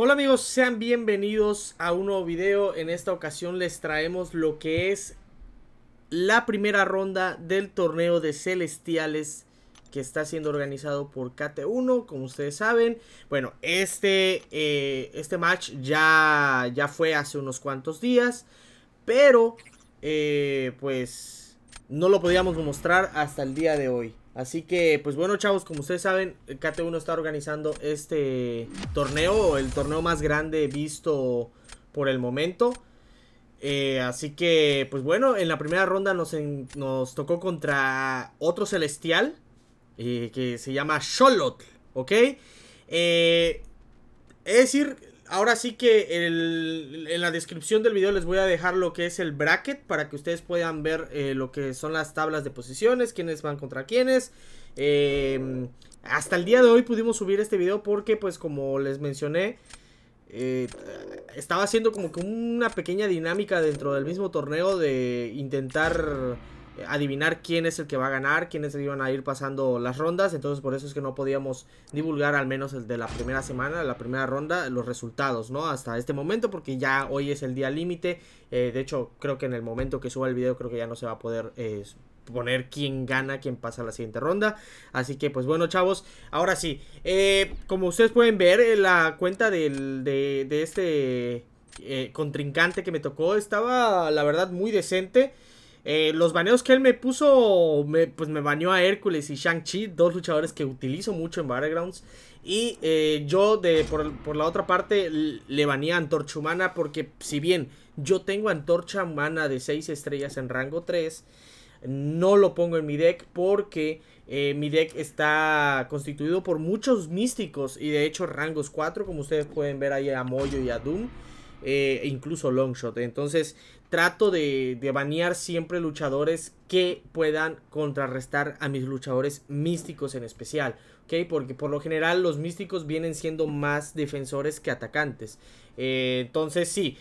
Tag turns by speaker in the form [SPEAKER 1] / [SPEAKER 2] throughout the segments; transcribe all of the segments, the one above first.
[SPEAKER 1] Hola amigos, sean bienvenidos a un nuevo video. En esta ocasión les traemos lo que es la primera ronda del torneo de celestiales que está siendo organizado por KT1, como ustedes saben. Bueno, este, eh, este match ya, ya fue hace unos cuantos días, pero eh, pues no lo podíamos mostrar hasta el día de hoy. Así que, pues bueno, chavos, como ustedes saben, KT1 está organizando este torneo, el torneo más grande visto por el momento. Eh, así que, pues bueno, en la primera ronda nos, nos tocó contra otro celestial eh, que se llama Sholot, ¿ok? Eh, es decir, ahora sí que en la descripción del video les voy a dejar lo que es el bracket para que ustedes puedan ver eh, lo que son las tablas de posiciones, quiénes van contra quiénes. Em, hasta el día de hoy pudimos subir este video porque pues como les mencioné, eh, estaba haciendo como que una pequeña dinámica dentro del mismo torneo de intentar adivinar quién es el que va a ganar, quiénes iban a ir pasando las rondas, entonces por eso es que no podíamos divulgar al menos el de la primera semana, la primera ronda, los resultados, ¿no? Hasta este momento, porque ya hoy es el día límite, eh, de hecho creo que en el momento que suba el video creo que ya no se va a poder... Eh, poner quién gana, quién pasa a la siguiente ronda. Así que, pues bueno, chavos, ahora sí. Eh, como ustedes pueden ver, la cuenta de, este contrincante que me tocó estaba, la verdad, muy decente. Eh, los baneos que él me puso, pues me baneó a Hércules y Shang-Chi, dos luchadores que utilizo mucho en Battlegrounds. Y eh, yo, de, por, la otra parte, le baneé Antorcha Humana porque si bien yo tengo Antorcha Humana de 6 estrellas en rango 3, no lo pongo en mi deck porque eh, mi deck está constituido por muchos místicos y de hecho rangos 4, como ustedes pueden ver ahí a Moyo y a Doom. E incluso Longshot. Entonces, trato de, de banear siempre luchadores que puedan contrarrestar a mis luchadores místicos en especial, Porque por lo general los místicos vienen siendo más defensores que atacantes. Eh, entonces sí,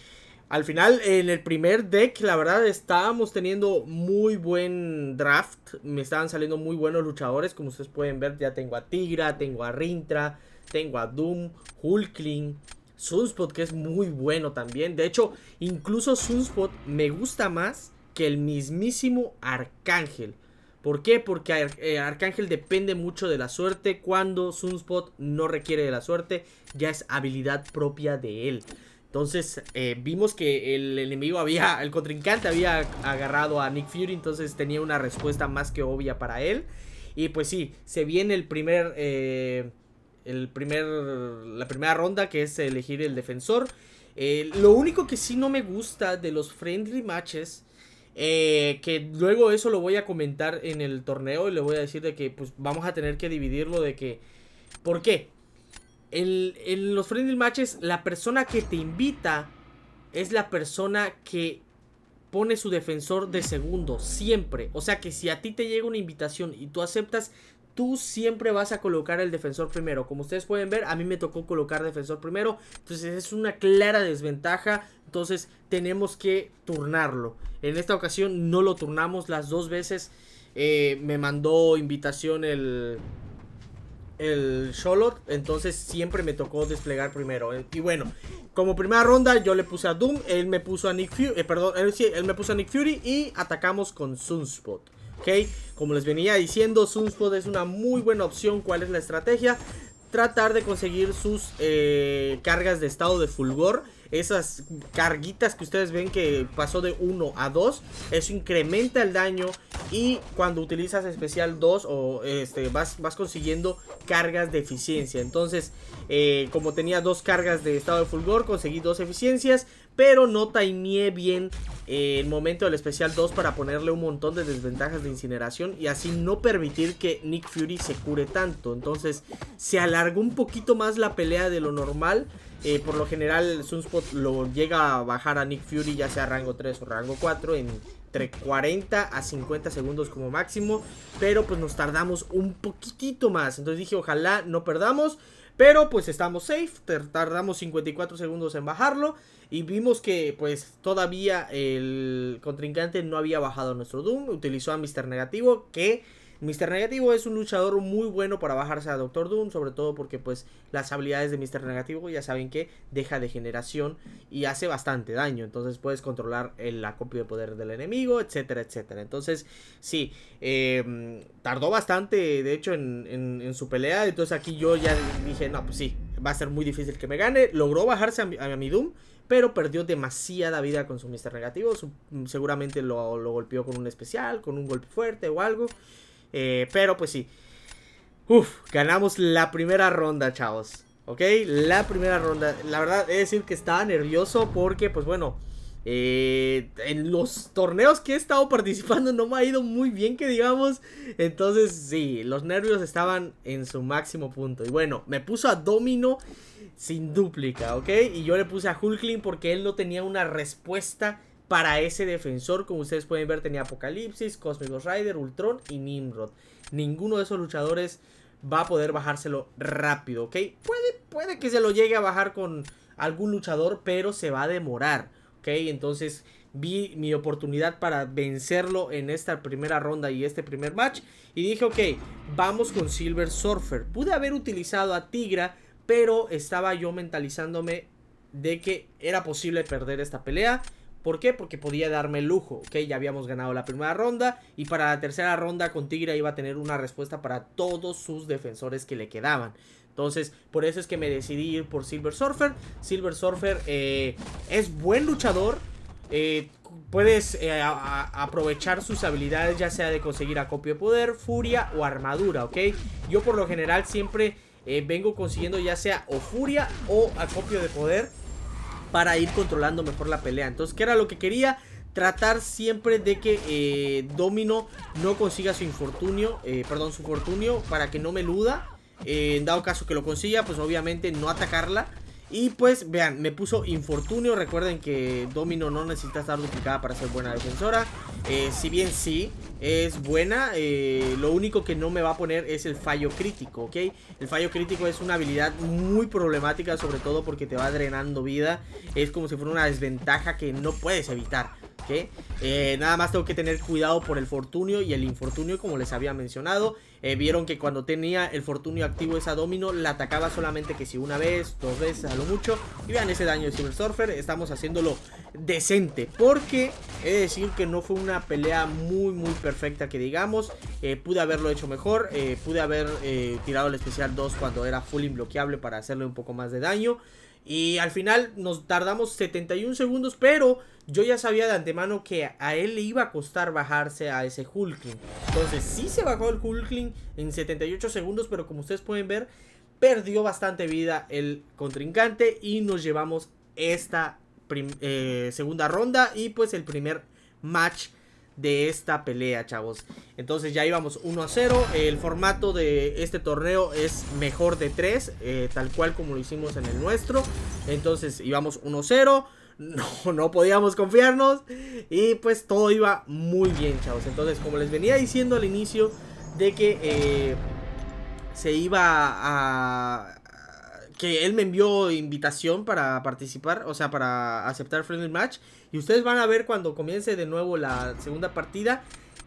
[SPEAKER 1] al final en el primer deck la verdad estábamos teniendo muy buen draft, me estaban saliendo muy buenos luchadores, como ustedes pueden ver ya tengo a Tigra, tengo a Rintra, tengo a Doom, Hulkling, Sunspot, que es muy bueno también. De hecho, incluso Sunspot me gusta más que el mismísimo Arcángel. ¿Por qué? Porque eh, Arcángel depende mucho de la suerte. Cuando Sunspot no requiere de la suerte, ya es habilidad propia de él. Entonces eh, vimos que el enemigo había, el contrincante había agarrado a Nick Fury, entonces tenía una respuesta más que obvia para él. Y pues sí, se viene el primer... Eh, el primer, la primera ronda que es elegir el defensor. Eh, lo único que sí no me gusta de los friendly matches, eh, que luego eso lo voy a comentar en el torneo y le voy a decir de que pues vamos a tener que dividirlo de que... ¿Por qué? en los friendly matches la persona que te invita es la persona que pone su defensor de segundo, siempre. O sea que si a ti te llega una invitación y tú aceptas, tú siempre vas a colocar el defensor primero. Como ustedes pueden ver, a mí me tocó colocar defensor primero. Entonces es una clara desventaja. Entonces tenemos que turnarlo. En esta ocasión no lo turnamos las dos veces. Eh, me mandó invitación el, el Sholot, entonces siempre me tocó desplegar primero. Y bueno, como primera ronda yo le puse a Doom, él me puso a Nick Fury, eh, perdón, él, eh, sí, él me puso a Nick Fury y atacamos con Sunspot. ¿ok? Como les venía diciendo, Sunspot es una muy buena opción. ¿Cuál es la estrategia? Tratar de conseguir sus eh, cargas de estado de fulgor. Esas carguitas que ustedes ven que pasó de 1 a 2. Eso incrementa el daño. Y cuando utilizas especial 2 o este, vas, vas consiguiendo cargas de eficiencia. Entonces, eh, como tenía dos cargas de estado de fulgor, conseguí dos eficiencias pero no timeé bien eh, el momento del especial 2 para ponerle un montón de desventajas de incineración y así no permitir que Nick Fury se cure tanto. Entonces se alargó un poquito más la pelea de lo normal. Eh, por lo general Sunspot lo llega a bajar a Nick Fury ya sea rango 3 o rango 4 en entre 40 a 50 segundos como máximo, pero pues nos tardamos un poquitito más. Entonces dije, ojalá no perdamos. Pero pues estamos safe, tardamos 54 segundos en bajarlo y vimos que pues todavía el contrincante no había bajado nuestro Doom, utilizó a Mr. Negativo que Mr. Negativo es un luchador muy bueno para bajarse a Doctor Doom, sobre todo porque pues las habilidades de Mr. Negativo ya saben que deja degeneración y hace bastante daño, entonces puedes controlar el acopio de poder del enemigo, etcétera, etcétera. Entonces, sí, eh, tardó bastante, de hecho, en, su pelea, entonces aquí yo ya dije, no, pues sí, va a ser muy difícil que me gane, logró bajarse a mi, Doom pero perdió demasiada vida con su Mr. Negativo. seguramente lo, lo, golpeó con un especial, con un golpe fuerte o algo. Eh, pero pues sí. Uf, ganamos la primera ronda, chavos. ¿Ok? La primera ronda. La verdad, es decir que estaba nervioso porque, pues bueno, eh, en los torneos que he estado participando no me ha ido muy bien, que digamos. Entonces, sí, los nervios estaban en su máximo punto. Y bueno, me puso a Domino sin dúplica, ¿ok? Y yo le puse a Hulkling porque él no tenía una respuesta para ese defensor. Como ustedes pueden ver, tenía Apocalipsis, Cosmic Rider, Ultron y Nimrod. Ninguno de esos luchadores va a poder bajárselo rápido, ¿ok? Puede, puede que se lo llegue a bajar con algún luchador, pero se va a demorar, ¿ok? Entonces vi mi oportunidad para vencerlo en esta primera ronda y este primer match. Y dije, ok, vamos con Silver Surfer. Pude haber utilizado a Tigra, pero estaba yo mentalizándome de que era posible perder esta pelea. ¿Por qué? Porque podía darme el lujo, ¿ok? Ya habíamos ganado la primera ronda y para la tercera ronda con Tigre iba a tener una respuesta para todos sus defensores que le quedaban. Entonces, por eso es que me decidí ir por Silver Surfer. Silver Surfer eh, es buen luchador. Eh, puedes eh, aprovechar sus habilidades, ya sea de conseguir acopio de poder, furia o armadura, ¿ok? Yo por lo general siempre vengo consiguiendo ya sea o furia o acopio de poder para ir controlando mejor la pelea. Entonces, ¿qué era lo que quería? Tratar siempre de que eh, Domino no consiga su infortunio, eh, perdón, su fortunio para que no me luda. Eh, en dado caso que lo consiga, pues obviamente no atacarla. Y pues, vean, me puso Infortunio. Recuerden que Domino no necesita estar duplicada para ser buena defensora. Eh, si bien sí, es buena, eh, lo único que no me va a poner es el fallo crítico, ¿ok? El fallo crítico es una habilidad muy problemática, sobre todo porque te va drenando vida. Es como si fuera una desventaja que no puedes evitar. Que eh, nada más tengo que tener cuidado por el fortunio y el infortunio, como les había mencionado. Eh, vieron que cuando tenía el fortunio activo esa domino, la atacaba solamente que si una vez, dos veces, a lo mucho. Y vean ese daño de Silver Surfer, estamos haciéndolo decente. Porque he de decir que no fue una pelea muy, muy perfecta que digamos. Eh, pude haberlo hecho mejor, pude haber tirado el especial 2 cuando era full imbloqueable para hacerle un poco más de daño. Y al final nos tardamos 71 segundos, pero yo ya sabía de antemano que a él le iba a costar bajarse a ese Hulkling. Entonces sí se bajó el Hulkling en 78 segundos, pero como ustedes pueden ver, perdió bastante vida el contrincante y nos llevamos esta eh, segunda ronda y pues el primer match de esta pelea, chavos. Entonces ya íbamos 1 a 0. El formato de este torneo es mejor de 3, eh, tal cual como lo hicimos en el nuestro. Entonces íbamos 1 a 0. No, no podíamos confiarnos. Y pues todo iba muy bien, chavos. Entonces, como les venía diciendo al inicio, de que eh, se iba a, que él me envió invitación para participar, o sea, para aceptar Friendly Match. Y ustedes van a ver cuando comience de nuevo la segunda partida.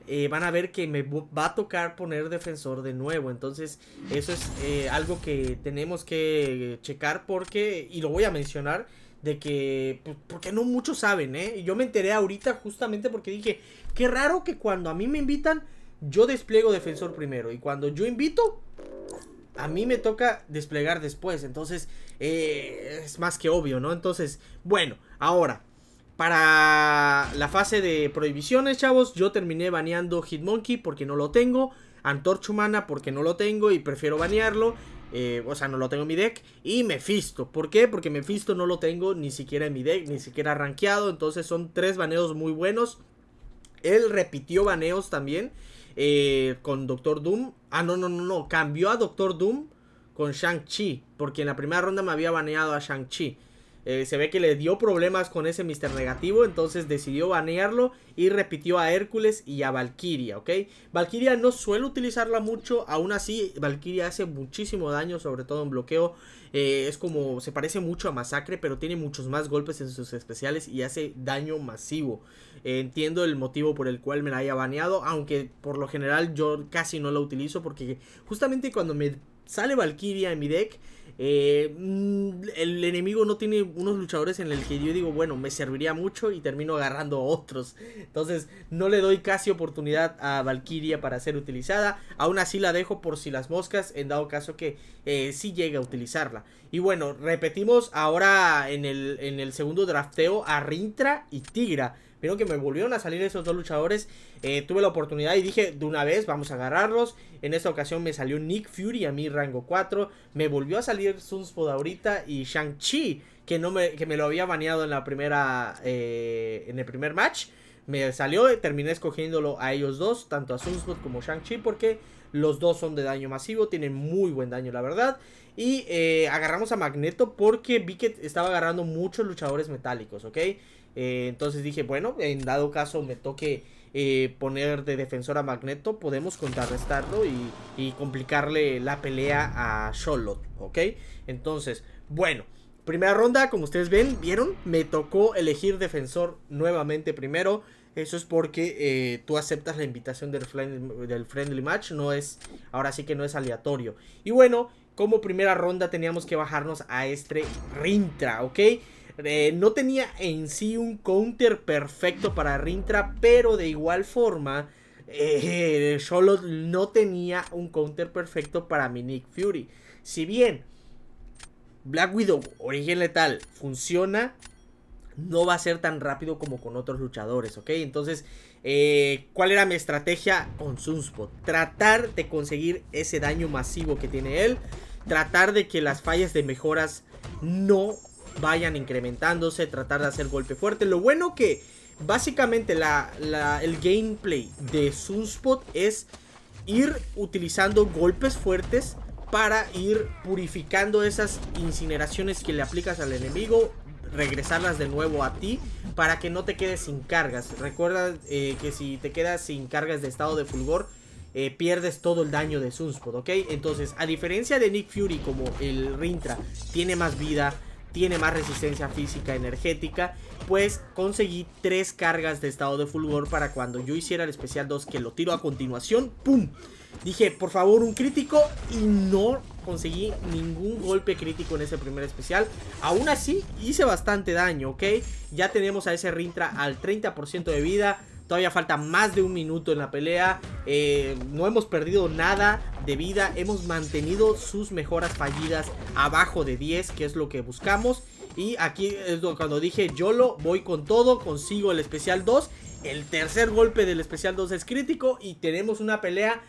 [SPEAKER 1] Eh, van a ver que me va a tocar poner defensor de nuevo. Entonces, eso es eh, algo que tenemos que checar porque, y lo voy a mencionar, de que, porque no muchos saben, ¿eh? Yo me enteré ahorita justamente porque dije, qué raro que cuando a mí me invitan, yo despliego defensor primero. Y cuando yo invito, a mí me toca desplegar después. Entonces, eh, es más que obvio, ¿no? Entonces, bueno, ahora, para la fase de prohibiciones, chavos, yo terminé baneando Hitmonkey porque no lo tengo. Antorcha Humana porque no lo tengo y prefiero banearlo. Eh, o sea, no lo tengo en mi deck. Y Mephisto. ¿Por qué? Porque Mephisto no lo tengo ni siquiera en mi deck, ni siquiera rankeado. Entonces son tres baneos muy buenos. Él repitió baneos también. Eh, con Doctor Doom. Ah, no, no, no, no. Cambió a Doctor Doom con Shang-Chi. Porque en la primera ronda me había baneado a Shang-Chi. Eh, se ve que le dio problemas con ese Mister Negativo, entonces decidió banearlo y repitió a Hércules y a Valkyria, ¿ok? Valkyria no suele utilizarla mucho, aún así Valkyria hace muchísimo daño, sobre todo en bloqueo. Eh, es como, se parece mucho a Masacre, pero tiene muchos más golpes en sus especiales y hace daño masivo. entiendo el motivo por el cual me la haya baneado, aunque por lo general yo casi no la utilizo porque justamente cuando me sale Valkyria en mi deck eh, mm, el enemigo no tiene unos luchadores en el que yo digo, bueno, me serviría mucho y termino agarrando otros. Entonces, no le doy casi oportunidad a Valkyria para ser utilizada. Aún así la dejo por si las moscas, en dado caso que si eh, sí llegue a utilizarla. Y bueno, repetimos ahora en el, en el segundo drafteo a Rintra y Tigra. Pero que me volvieron a salir esos dos luchadores. Eh, tuve la oportunidad y dije, de una vez, vamos a agarrarlos. En esta ocasión me salió Nick Fury a mi rango 4. Me volvió a salir Sunspot ahorita y Shang-Chi, que, no me, que me lo había baneado en la primera. Eh, en el primer match. Me salió, terminé escogiéndolo a ellos dos, tanto a Sunspot como Shang-Chi, porque los dos son de daño masivo, tienen muy buen daño, la verdad. Y eh, agarramos a Magneto porque vi que estaba agarrando muchos luchadores metálicos, ¿ok? Eh, entonces dije, bueno, en dado caso me toque eh, poner de defensor a Magneto, podemos contrarrestarlo y, complicarle la pelea a Sholot, ¿ok? Entonces, bueno. Primera ronda, como ustedes ven, vieron, me tocó elegir defensor nuevamente primero. Eso es porque eh, tú aceptas la invitación del friendly, match, no es, ahora sí que no es aleatorio. Y bueno, como primera ronda teníamos que bajarnos a este Rintra, ¿ok? Eh, no tenía en sí un counter perfecto para Rintra, pero de igual forma, Solo eh, no tenía un counter perfecto para mi Nick Fury. Si bien Black Widow, origen letal, funciona no va a ser tan rápido como con otros luchadores, ¿ok? Entonces, eh, ¿cuál era mi estrategia con Sunspot? Tratar de conseguir ese daño masivo que tiene él, tratar de que las fallas de mejoras no vayan incrementándose, tratar de hacer golpe fuerte. Lo bueno que básicamente el gameplay de Sunspot es ir utilizando golpes fuertes para ir purificando esas incineraciones que le aplicas al enemigo regresarlas de nuevo a ti para que no te quedes sin cargas. Recuerda eh, que si te quedas sin cargas de estado de fulgor, eh, pierdes todo el daño de Sunspot, ¿ok? Entonces, a diferencia de Nick Fury como el Rintra tiene más vida, tiene más resistencia física energética, pues conseguí tres cargas de estado de fulgor para cuando yo hiciera el especial 2 que lo tiro a continuación, ¡pum! Dije, por favor, un crítico y no conseguí ningún golpe crítico en ese primer especial. Aún así, hice bastante daño, ¿ok? Ya tenemos a ese Rintra al 30% de vida. Todavía falta más de un minuto en la pelea. Eh, no hemos perdido nada de vida. Hemos mantenido sus mejoras fallidas abajo de 10, que es lo que buscamos. Y aquí es cuando dije, yo lo voy con todo, consigo el especial 2. El tercer golpe del especial 2 es crítico y tenemos una pelea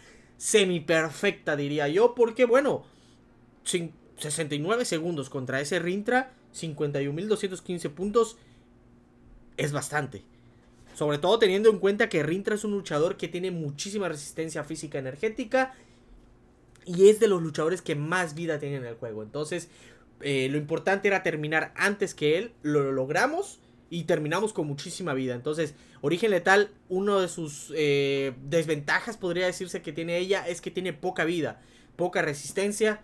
[SPEAKER 1] Semi perfecta diría yo, porque bueno, 69 segundos contra ese Rintra, 51.215 puntos, es bastante. Sobre todo teniendo en cuenta que Rintra es un luchador que tiene muchísima resistencia física energética y es de los luchadores que más vida tienen en el juego. Entonces, eh, lo importante era terminar antes que él, lo logramos y terminamos con muchísima vida. Entonces, Origen Letal, uno de sus eh, desventajas podría decirse que tiene ella es que tiene poca vida, poca resistencia,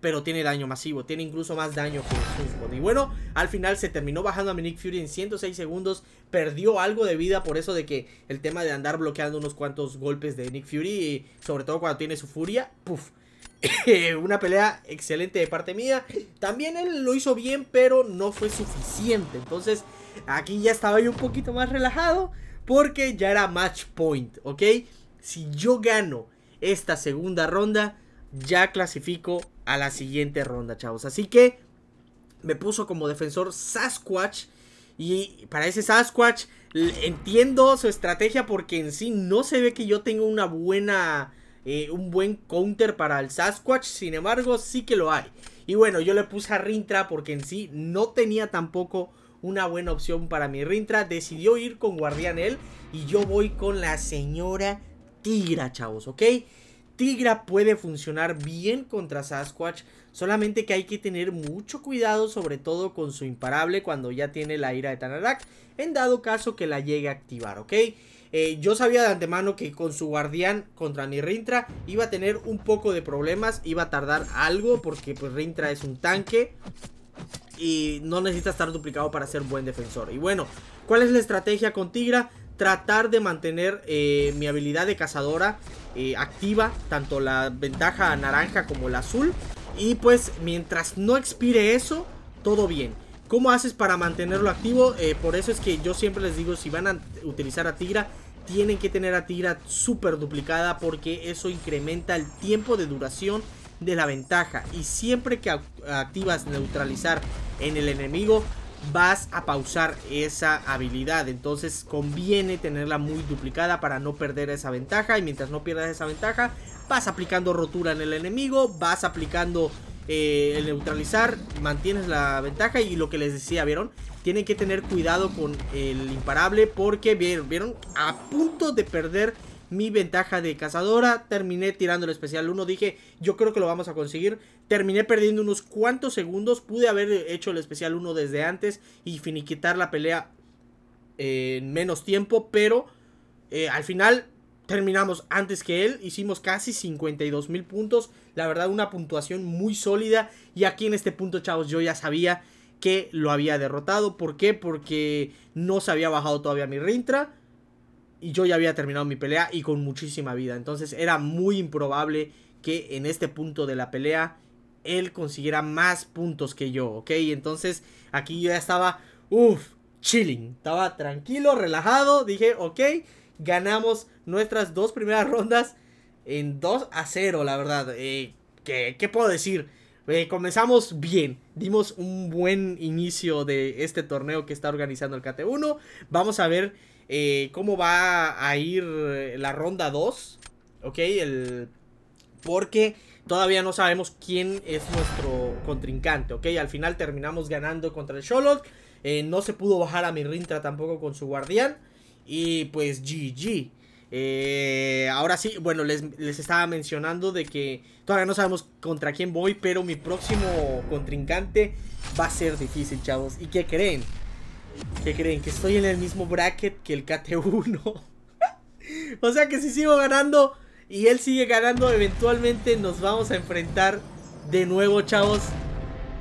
[SPEAKER 1] pero tiene daño masivo, tiene incluso más daño que Y bueno, al final se terminó bajando a Nick Fury en 106 segundos, perdió algo de vida por eso de que el tema de andar bloqueando unos cuantos golpes de Nick Fury, y sobre todo cuando tiene su furia, ¡Puf! Una pelea excelente de parte mía. También él lo hizo bien, pero no fue suficiente. Entonces, Aquí ya estaba yo un poquito más relajado porque ya era match point, ¿ok? Si yo gano esta segunda ronda, ya clasifico a la siguiente ronda, chavos. Así que me puso como defensor Sasquatch. Y para ese Sasquatch entiendo su estrategia porque en sí no se ve que yo tenga una buena... Eh, un buen counter para el Sasquatch. Sin embargo, sí que lo hay. Y bueno, yo le puse a Rintra porque en sí no tenía tampoco una buena opción para mi Rintra. Decidió ir con Guardián él y yo voy con la señora Tigra, chavos, ¿ok? Tigra puede funcionar bien contra Sasquatch, solamente que hay que tener mucho cuidado, sobre todo con su imparable cuando ya tiene la ira de Tanarak, en dado caso que la llegue a activar, ¿ok? Eh, yo sabía de antemano que con su guardián contra mi Rintra iba a tener un poco de problemas, iba a tardar algo porque pues Rintra es un tanque y no necesita estar duplicado para ser buen defensor. Y bueno, ¿cuál es la estrategia con Tigra? Tratar de mantener eh, mi habilidad de cazadora eh, activa, tanto la ventaja naranja como la azul. Y pues mientras no expire eso, todo bien. ¿Cómo haces para mantenerlo activo? Eh, por eso es que yo siempre les digo, si van a utilizar a Tigra, tienen que tener a Tigra super duplicada porque eso incrementa el tiempo de duración de la ventaja. Y siempre que activas neutralizar en el enemigo, vas a pausar esa habilidad. Entonces conviene tenerla muy duplicada para no perder esa ventaja. Y mientras no pierdas esa ventaja, vas aplicando rotura en el enemigo, vas aplicando eh, el neutralizar, mantienes la ventaja. Y lo que les decía, ¿vieron? Tienen que tener cuidado con el imparable porque, ¿vieron? A punto de perder mi ventaja de cazadora. Terminé tirando el especial 1. Dije, yo creo que lo vamos a conseguir. Terminé perdiendo unos cuantos segundos. Pude haber hecho el especial 1 desde antes y finiquitar la pelea en menos tiempo. Pero eh, al final terminamos antes que él, hicimos casi 52 mil puntos, la verdad una puntuación muy sólida y aquí en este punto chavos yo ya sabía que lo había derrotado, ¿por qué? Porque no se había bajado todavía mi Rintra, y yo ya había terminado mi pelea y con muchísima vida. Entonces era muy improbable que en este punto de la pelea él consiguiera más puntos que yo, ¿ok? Entonces aquí yo ya estaba, uff, chilling. Estaba tranquilo, relajado. Dije, ok, ganamos nuestras dos primeras rondas en 2 a 0, la verdad. Eh, ¿qué, puedo decir? Eh, comenzamos bien, dimos un buen inicio de este torneo que está organizando el KT1. Vamos a ver eh, cómo va a ir eh, la ronda 2, ¿ok? El, porque todavía no sabemos quién es nuestro contrincante, ¿ok? Al final terminamos ganando contra el Sholok, eh, no se pudo bajar a Rintra tampoco con su guardián, y pues GG. ahora sí, bueno, les, les, estaba mencionando de que todavía no sabemos contra quién voy, pero mi próximo contrincante va a ser difícil, chavos. ¿Y qué creen? ¿Qué creen? Que estoy en el mismo bracket que el KT1. o sea que si sigo ganando y él sigue ganando, eventualmente nos vamos a enfrentar de nuevo, chavos.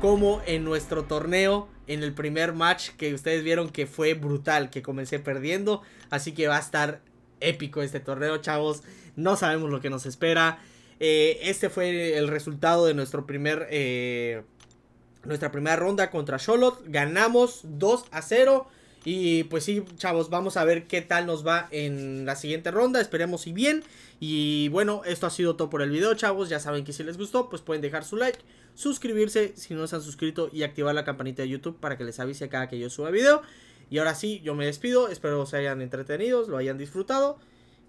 [SPEAKER 1] Como en nuestro torneo, en el primer match que ustedes vieron que fue brutal, que comencé perdiendo. Así que va a estar épico este torneo, chavos. No sabemos lo que nos espera. Eh, este fue el resultado de nuestro primer... Eh, nuestra primera ronda contra Sholot Ganamos 2 a 0. Y pues sí, chavos, vamos a ver qué tal nos va en la siguiente ronda. Esperemos y bien. Y bueno, esto ha sido todo por el video, chavos. Ya saben que si les gustó, pues pueden dejar su like, suscribirse si no se han suscrito y activar la campanita de YouTube para que les avise cada que yo suba video. Y ahora sí, yo me despido. Espero se hayan entretenido, lo hayan disfrutado.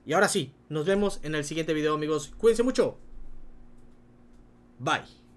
[SPEAKER 1] Y ahora sí, nos vemos en el siguiente video, amigos. Cuídense mucho. Bye.